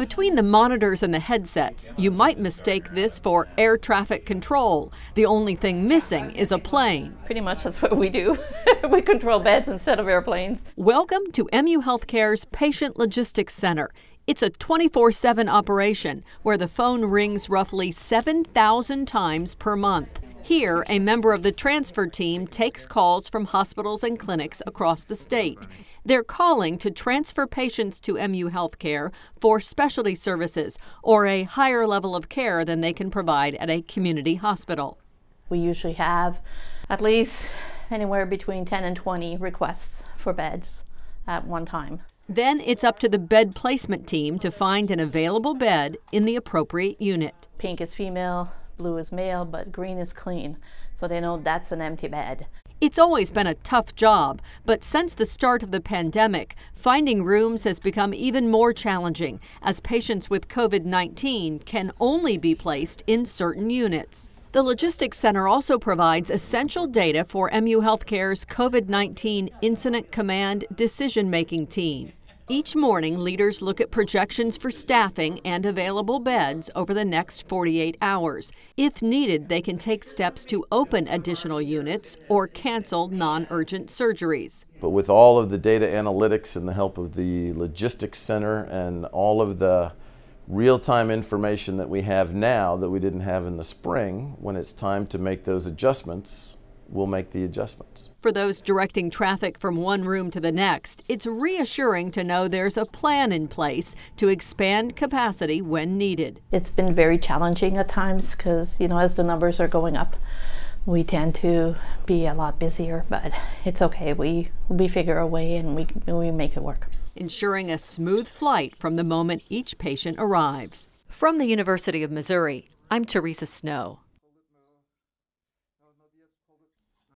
Between the monitors and the headsets, you might mistake this for air traffic control. The only thing missing is a plane. Pretty much that's what we do. we control beds instead of airplanes. Welcome to MU Healthcare's Patient Logistics Center. It's a 24 7 operation where the phone rings roughly 7,000 times per month. Here, a member of the transfer team takes calls from hospitals and clinics across the state. They're calling to transfer patients to MU Healthcare for specialty services or a higher level of care than they can provide at a community hospital. We usually have at least anywhere between 10 and 20 requests for beds at one time. Then it's up to the bed placement team to find an available bed in the appropriate unit. Pink is female, blue is male, but green is clean. So they know that's an empty bed. It's always been a tough job, but since the start of the pandemic, finding rooms has become even more challenging as patients with COVID 19 can only be placed in certain units. The Logistics Center also provides essential data for MU Healthcare's COVID 19 Incident Command decision making team. Each morning, leaders look at projections for staffing and available beds over the next 48 hours. If needed, they can take steps to open additional units or cancel non urgent surgeries. But with all of the data analytics and the help of the logistics center and all of the real time information that we have now that we didn't have in the spring, when it's time to make those adjustments, we'll make the adjustments. For those directing traffic from one room to the next, it's reassuring to know there's a plan in place to expand capacity when needed. It's been very challenging at times because, you know, as the numbers are going up, we tend to be a lot busier, but it's okay. We, we figure a way and we, we make it work. Ensuring a smooth flight from the moment each patient arrives. From the University of Missouri, I'm Teresa Snow.